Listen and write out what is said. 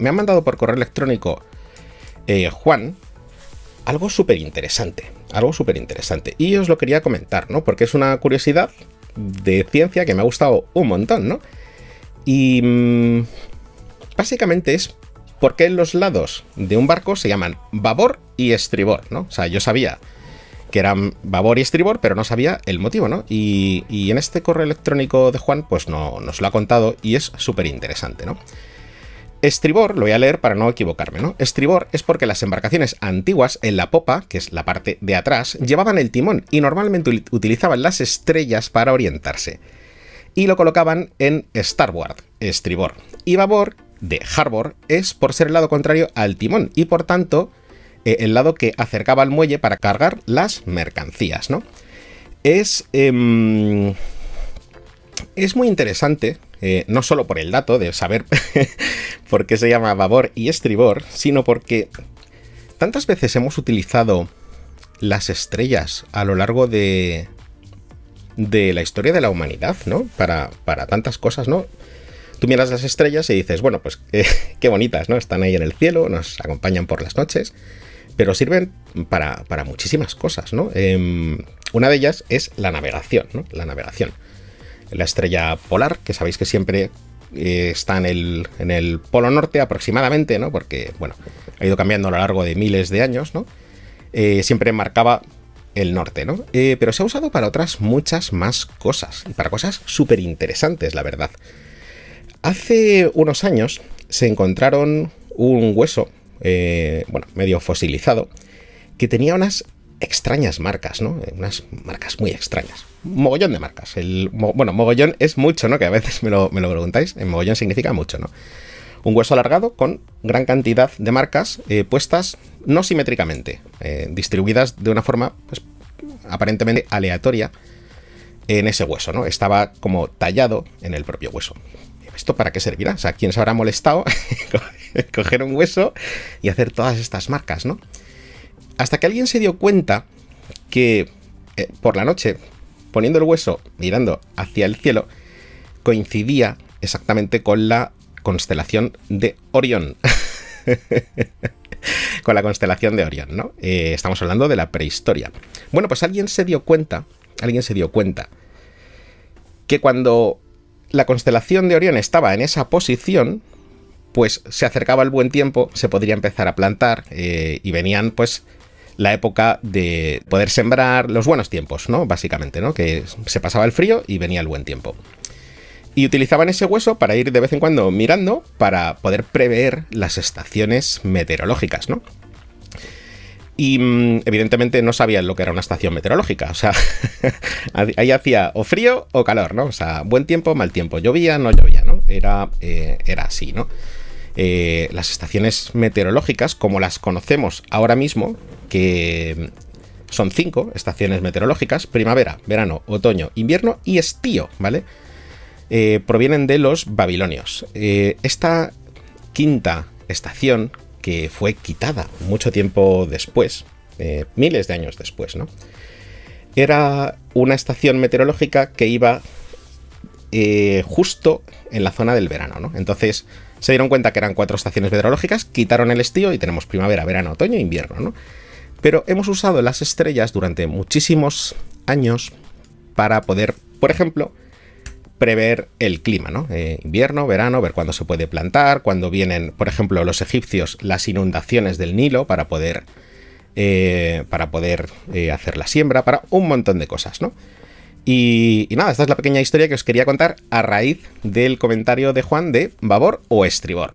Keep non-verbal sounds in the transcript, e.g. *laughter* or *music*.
me ha mandado por correo electrónico eh, Juan algo súper interesante, algo súper interesante. Y os lo quería comentar, ¿no? Porque es una curiosidad de ciencia que me ha gustado un montón, ¿no? Y mm, básicamente es por qué los lados de un barco se llaman babor y estribor, ¿no? O sea, yo sabía que eran babor y estribor, pero no sabía el motivo, ¿no? Y, y en este correo electrónico de Juan, pues no, nos lo ha contado y es súper interesante, ¿no? Estribor, lo voy a leer para no equivocarme, ¿no? Estribor es porque las embarcaciones antiguas en la popa, que es la parte de atrás, llevaban el timón y normalmente utilizaban las estrellas para orientarse. Y lo colocaban en starboard, estribor. Y babor, de harbor, es por ser el lado contrario al timón y por tanto eh, el lado que acercaba al muelle para cargar las mercancías, ¿no? Es... Em, es muy interesante eh, no solo por el dato de saber *laughs* por qué se llama babor y estribor, sino porque tantas veces hemos utilizado las estrellas a lo largo de, de la historia de la humanidad, ¿no? Para, tantas cosas, ¿no? Tú miras las estrellas y dices, bueno, pues *laughs* qué bonitas, ¿no? Están ahí en el cielo, nos acompañan por las noches, pero sirven para, muchísimas cosas, ¿no? Em, una de ellas es la navegación, ¿no? La navegación. La estrella polar, que sabéis que siempre eh, está en el, Polo Norte aproximadamente, ¿no? Porque, bueno, ha ido cambiando a lo largo de miles de años, ¿no? Eh, siempre marcaba el norte, ¿no? Eh, pero se ha usado para otras muchas más cosas, y para cosas súper interesantes, la verdad. Hace unos años se encontraron un hueso, bueno, medio fosilizado, que tenía unas extrañas marcas, ¿no? Eh, unas marcas muy extrañas. Mogollón de marcas. El, bueno, mogollón es mucho, ¿no? Que a veces me lo, preguntáis. En eh, mogollón significa mucho, ¿no? Un hueso alargado con gran cantidad de marcas eh, puestas no simétricamente, distribuidas de una forma pues, aparentemente aleatoria en ese hueso, ¿no? Estaba como tallado en el propio hueso. ¿Esto para qué servirá? O sea, ¿quién se habrá molestado *laughs* coger un hueso y hacer todas estas marcas, ¿no? Hasta que alguien se dio cuenta que eh, por la noche, poniendo el hueso, mirando hacia el cielo, coincidía exactamente con la constelación de Orión. *laughs* con la constelación de Orión, ¿no? Eh, estamos hablando de la prehistoria. Bueno, pues alguien se dio cuenta, alguien se dio cuenta que cuando la constelación de Orión estaba en esa posición, pues se acercaba el buen tiempo, se podría empezar a plantar eh, y venían pues la época de poder sembrar los buenos tiempos, ¿no? Básicamente, ¿no? Que se pasaba el frío y venía el buen tiempo. Y utilizaban ese hueso para ir de vez en cuando mirando para poder prever las estaciones meteorológicas, ¿no? y mm, evidentemente no sabían lo que era una estación meteorológica. O sea, *laughs* ahí hacía o frío o calor, ¿no? O sea, buen tiempo, mal tiempo, llovía, no llovía, ¿no? Era, eh, era así, ¿no? Eh, las estaciones meteorológicas, como las conocemos ahora mismo, que son cinco estaciones meteorológicas, primavera, verano, otoño, invierno y estío, ¿vale? Eh, provienen de los babilonios. Eh, esta quinta estación, que fue quitada mucho tiempo después, eh, miles de años después, ¿no? Era una estación meteorológica que iba justo en la zona del verano, ¿no? Entonces se dieron cuenta que eran cuatro estaciones meteorológicas, quitaron el estío y tenemos primavera, verano, otoño e invierno, ¿no? Pero hemos usado las estrellas durante muchísimos años para poder, por ejemplo, prever el clima, ¿no? Eh, invierno, verano, ver cuándo se puede plantar, cuándo vienen, por ejemplo, los egipcios, las inundaciones del Nilo para poder, eh, para poder eh, hacer la siembra, para un montón de cosas, ¿no? Y, nada, esta es la pequeña historia que os quería contar a raíz del comentario de Juan de Babor o Estribor.